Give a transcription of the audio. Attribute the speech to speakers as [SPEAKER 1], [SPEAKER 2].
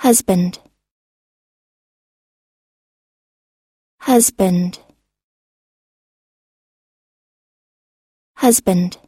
[SPEAKER 1] husband husband husband